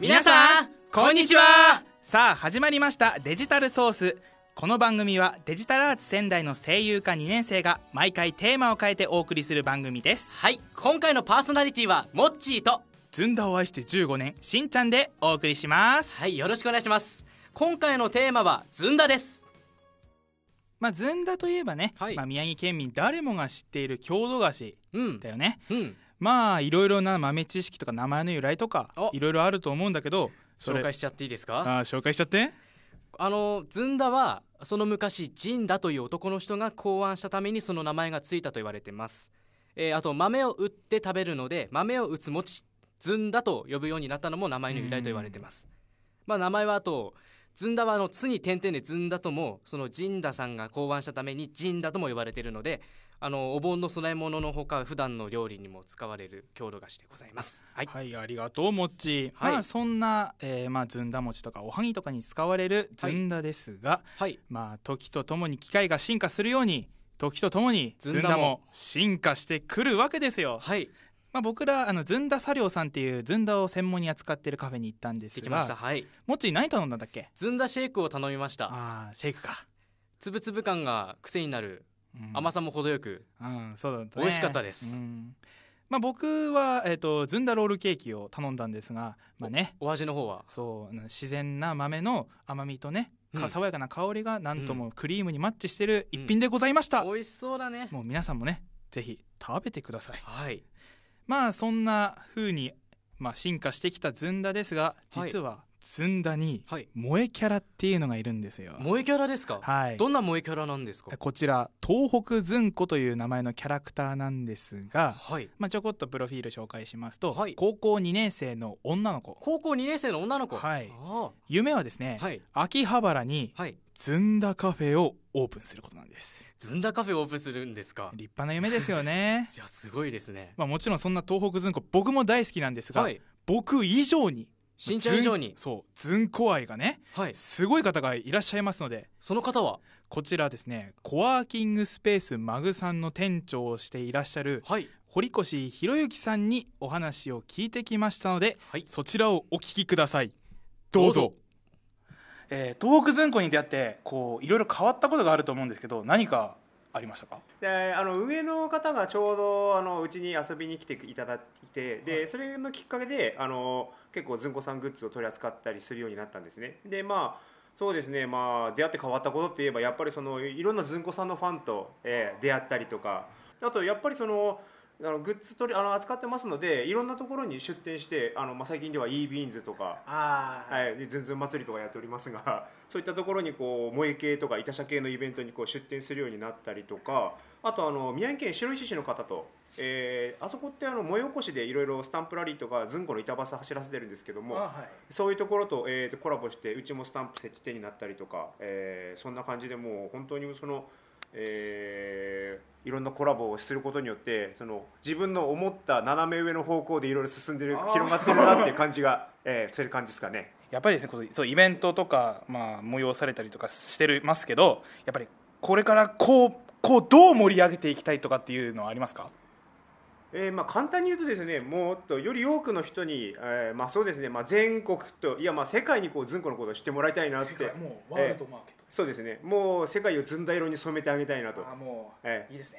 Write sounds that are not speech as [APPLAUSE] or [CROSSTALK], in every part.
皆さんこんにちはさあ始まりましたデジタルソースこの番組はデジタルアーツ仙台の声優科2年生が毎回テーマを変えてお送りする番組ですはい今回のパーソナリティはモッチーとずんだを愛して15年しんちゃんでお送りしますはいよろしくお願いします今回のテーマはずんだですまあ、ずんだといえばね、はいまあ、宮城県民誰もが知っている郷土菓子だよね、うんうん、まあいろいろな豆知識とか名前の由来とかいろいろあると思うんだけど紹介しちゃっていいですかあ紹介しちゃってあのずんだはその昔ジンダという男の人が考案したためにその名前がついたと言われてます、えーあと豆を売って食べるので豆を打つ餅ずんだと呼ぶようになったのも名前の由来と言われてますまあ名前はあとずんだはあの「つ」に点々でずんだともそのジンダさんが考案したためにジンダとも呼ばれているのであのお盆の供え物のほか普段の料理にも使われる郷土菓子でございます。はい、はい、ありがとうもち、はい、まあそんな、えー、まあずんだ餅とかおはぎとかに使われるずんだですが、はい、まあ時とともに機械が進化するように時とともにずんだも進化してくるわけですよ。はい。まあ、僕らあのずんだ茶寮さんっていうずんだを専門に扱ってるカフェに行ったんですがきましたはいもっち何頼んだんだっけずんだシェイクを頼みましたあシェイクかつぶつぶ感が癖になる甘さも程よく、うんそうだね、美味しかったです、うんまあ、僕は、えーと、ずんだロールケーキを頼んだんですが、まあね、お味の方はそう自然な豆の甘みとね爽やかな香りがなんともクリームにマッチしてる一品でございました、うん、うん、美味しそうだねもう皆さんもねぜひ食べてください、はい、まあそんな風にまあ進化してきたずんだですが実はずんだに萌えキャラっていうのがいるんですよ、萌えキャラですかはいどんな萌えキャラなんですかこちら東北ずんこという名前のキャラクターなんですが、はいまあ、ちょこっとプロフィール紹介しますと、はい、高校2年生の女の子高校2年生の女の子はい夢はですね、はい、秋葉原にはい。ずんだカフェをオープンすることなんですずんだカフェオープンするんですか立派な夢ですよね [LAUGHS] いやすごいですね、まあ、もちろんそんな東北ずんこ僕も大好きなんですが、はい、僕以上に身長以上にそうずんこ愛がね、はい、すごい方がいらっしゃいますのでその方はこちらですねコワーキングスペースマグさんの店長をしていらっしゃる、はい、堀越博之さんにお話を聞いてきましたので、はい、そちらをお聞きくださいどうぞえー、東北ずんこに出会ってこういろいろ変わったことがあると思うんですけど何かありましたかであの上の方がちょうどあのうちに遊びに来ていただいてで、はい、それのきっかけであの結構ずんこさんグッズを取り扱ったりするようになったんですねでまあそうですね、まあ、出会って変わったことといえばやっぱりそのいろんなずんこさんのファンと、えー、出会ったりとかあとやっぱりそのあのグッズ取りあの扱ってますのでいろんなところに出店してあの、まあ、最近では e ビーンズとかあ、はい、全然祭りとかやっておりますが [LAUGHS] そういったところにこう萌え系とかいたしゃ系のイベントにこう出店するようになったりとかあとあの宮城県白石市の方と、えー、あそこってあの萌え起こしでいろいろスタンプラリーとかずんこの板バス走らせてるんですけども、はい、そういうところと,、えー、とコラボしてうちもスタンプ設置点になったりとか、えー、そんな感じでもう本当にその。えー、いろんなコラボをすることによってその自分の思った斜め上の方向でいろいろ進んでる広がってるなっていう感じが、えー、そういう感じですかねやっぱりですねそうイベントとか、まあ、催されたりとかしてますけどやっぱりこれからこうこうどう盛り上げていきたいとかっていうのはありますかえー、まあ、簡単に言うとですねもっとより多くの人に、えー、まあ、そうですね、まあ、全国といやまあ世界にこうずんこのことを知ってもらいたいなってもうワールドマーケット、えー、そうですねもう世界をずんだ色に染めてあげたいなとあもう、えー、いいですね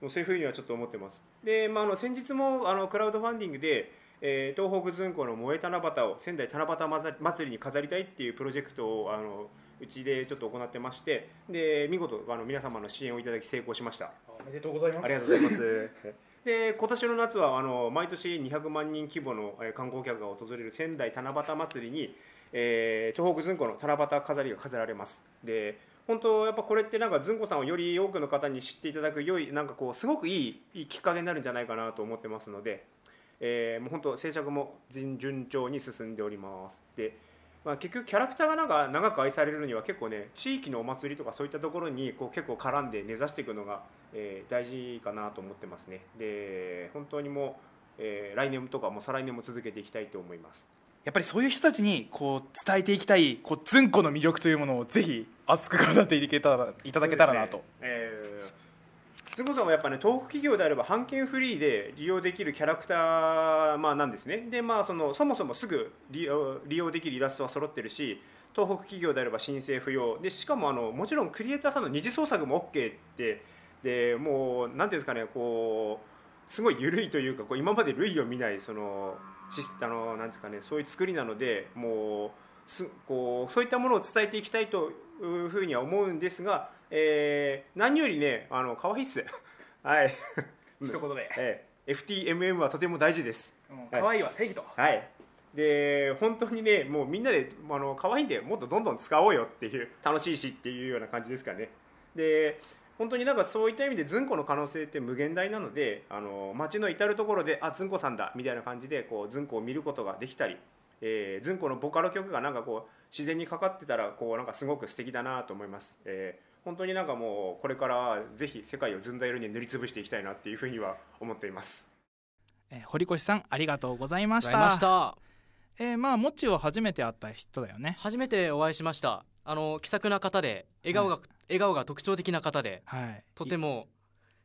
もうそういうふうにはちょっと思ってますで、まあ、あの先日もあのクラウドファンディングで、えー、東北ずんこの燃え七夕を仙台七夕祭りに飾りたいっていうプロジェクトをあのうちでちょっと行ってましてで見事あの皆様の支援をいただき成功しましたおめでとうございますありがとうございますで今年の夏はあの毎年200万人規模の観光客が訪れる仙台七夕祭りに、えー、東北ずんこの七夕飾りが飾られますで本当やっぱこれってなんかずんこさんをより多くの方に知っていただく良いなんかこうすごくいいきっかけになるんじゃないかなと思ってますので、えー、もう本当制作も順調に進んでおりますでまあ、結局キャラクターがなんか長く愛されるには結構ね地域のお祭りとかそういったところにこう結構絡んで根ざしていくのがえー、大事かなと思ってますねで本当にもう、えー、来年とかもう再来年も続けていきたいと思いますやっぱりそういう人たちにこう伝えていきたいこうズンコの魅力というものをぜひ熱く語っていけたらいただけたらなと、ねえー、ズンコさんはやっぱね東北企業であれば版権フリーで利用できるキャラクター、まあ、なんですねでまあそのそもそもすぐ利用利用できるイラストは揃ってるし東北企業であれば申請不要でしかもあのもちろんクリエイターさんの二次創作も OK ってでもう何ていうんですかねこうすごい緩いというかこう今まで類を見ないそのあのなんですかねそういう作りなのでもうすこうそういったものを伝えていきたいというふうには思うんですが、えー、何よりねあの可愛いっす [LAUGHS] はい [LAUGHS] 一言で、[LAUGHS] えー、FTMM はとても大事です可愛いは正義とはいで本当にねもうみんなであの可愛いんでもっとどんどん使おうよっていう楽しいしっていうような感じですかねで本当になんかそういった意味でずんこの可能性って無限大なのであの街の至る所であずんこさんだみたいな感じでこうずんこを見ることができたり、えー、ずんこのボカロ曲がなんかこう自然にかかってたらこうなんかすごく素敵だなと思います、えー、本当になんかもうこれからぜひ世界をずんだ色に塗りつぶしていきたいなっていうふうには思っています、えー、堀越さんありがとうございましたましたえー、まあもちは初めて会った人だよね初めてお会いしましたあの気さくな方で笑顔が、はい、笑顔が特徴的な方で、はい、とても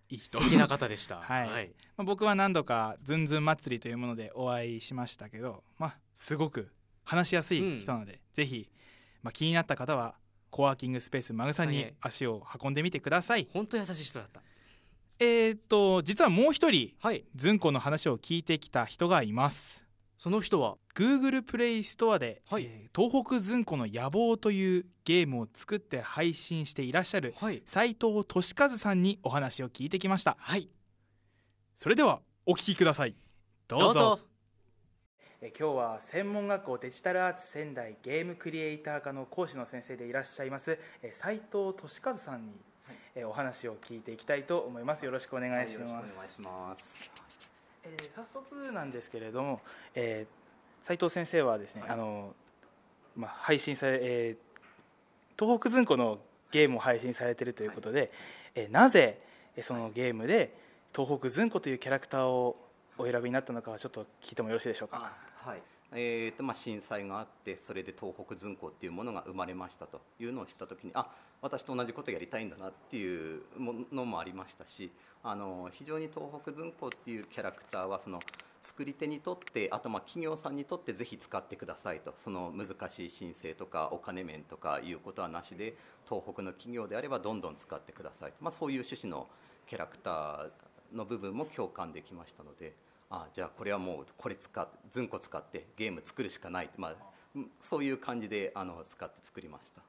いい人素敵な方でした、[LAUGHS] はい、はい、まあ、僕は何度か「ずんずん祭り」というものでお会いしましたけど、まあ、すごく話しやすい人なので、うん、ぜひ、まあ、気になった方はコワーキングスペースマグさに足を運んでみてください本当、はい、優しい人だったえー、っと実はもう一人、はい、ずんこの話を聞いてきた人がいますその人は Google プレイストアで、はいえー、東北ずんこの野望というゲームを作って配信していらっしゃる斎、はい、藤俊和さんにお話を聞いてきました、はい、それではお聞きくださいどうぞえ今日は専門学校デジタルアーツ仙台ゲームクリエイター科の講師の先生でいらっしゃいますえ斎藤俊和さんに、えお話を聞いていきたいと思いますよろしくお願いします、よろしくお願いしますえー、早速なんですけれども、えー、斉藤先生はですね、はい、あのまあ、配信され、えー、東北ずんこのゲームを配信されてるということで、はい、えー、なぜそのゲームで東北ずんこというキャラクターをお選びになったのかはちょっと聞いてもよろしいでしょうか。はいえーとまあ、震災があってそれで東北寸港っていうものが生まれましたというのを知った時にあ私と同じことやりたいんだなっていうものもありましたしあの非常に東北寸港っていうキャラクターはその作り手にとってあとまあ企業さんにとってぜひ使ってくださいとその難しい申請とかお金面とかいうことはなしで東北の企業であればどんどん使ってくださいと、まあ、そういう趣旨のキャラクターの部分も共感できましたので。あじゃあこれはもうこれ使ってずんこ使ってゲーム作るしかない、まあ、そういう感じであの使って作りました。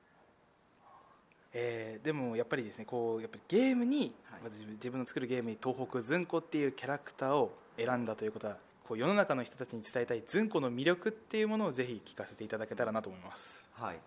えー、でもやっぱりですねこうやっぱりゲームに、はい、自分の作るゲームに東北ずんこっていうキャラクターを選んだということはこう世の中の人たちに伝えたいずんこの魅力っていうものをぜひ聞かせていただけたらなと思います。はい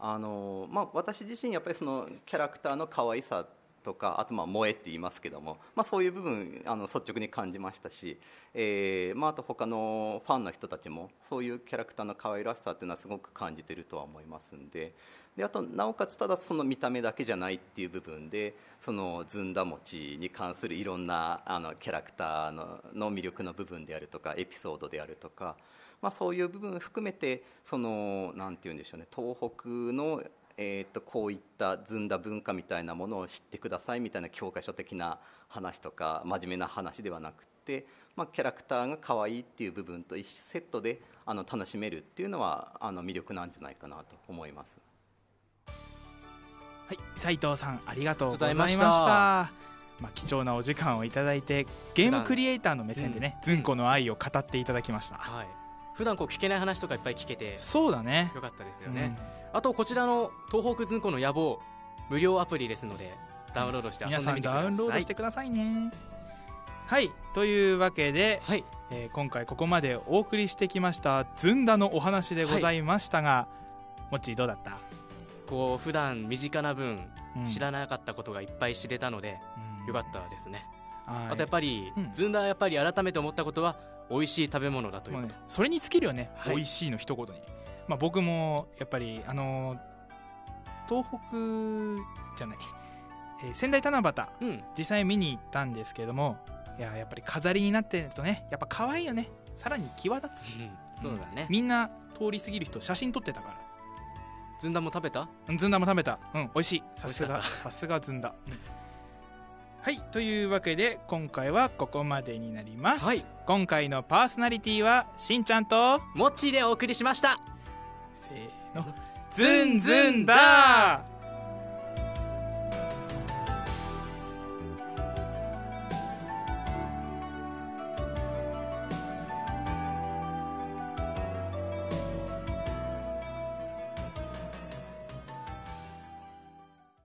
あのまあ、私自身やっぱりそのキャラクターの可愛さとかあとまあ萌えって言いますけども、まあ、そういう部分あの率直に感じましたし、えーまあ、あと他のファンの人たちもそういうキャラクターの可愛らしさっていうのはすごく感じてるとは思いますんでであとなおかつただその見た目だけじゃないっていう部分でそのずんだ餅に関するいろんなあのキャラクターのの魅力の部分であるとかエピソードであるとか。まあ、そういう部分含めてそのて言うんでしょうね東北のえー、とこういったずんだ文化みたいなものを知ってくださいみたいな教科書的な話とか真面目な話ではなくて、まあ、キャラクターが可愛いっていう部分と一セットであの楽しめるっていうのはあの魅力なんじゃないかなと思います。はい、斉藤さんありがとうございました。まあ、貴重なお時間をいただいてゲームクリエイターの目線でね、うん、ずんこの愛を語っていただきました、はい普段こう聞けない話とかいっぱい聞けてそうだねよかったですよね、うん、あとこちらの東北ずんこの野望無料アプリですのでダウンロードして遊んでみてくださいダウンロードしてくださいねはいというわけで、はいえー、今回ここまでお送りしてきましたずんだのお話でございましたが、はい、もっちーどうだったこう普段身近な分、うん、知らなかったことがいっぱい知れたので、うん、よかったですねはい、あとやっぱり、うん、ずんだやっぱり改めて思ったことは美味しい食べ物だというと、ね、それに尽きるよね、はい、美味しいの一言に、まあ、僕もやっぱりあの東北じゃない、えー、仙台七夕、うん、実際見に行ったんですけどもいややっぱり飾りになってるとねやっぱ可愛いよねさらに際立つ、うん、そうだね、みんな通り過ぎる人写真撮ってたからずんだも食べたずんだも食べたうん美味しいさすがさすがずんだ、うんはいというわけで今回はここまでになります、はい、今回のパーソナリティはしんちゃんともっちーでお送りしましたせーのズンズンだ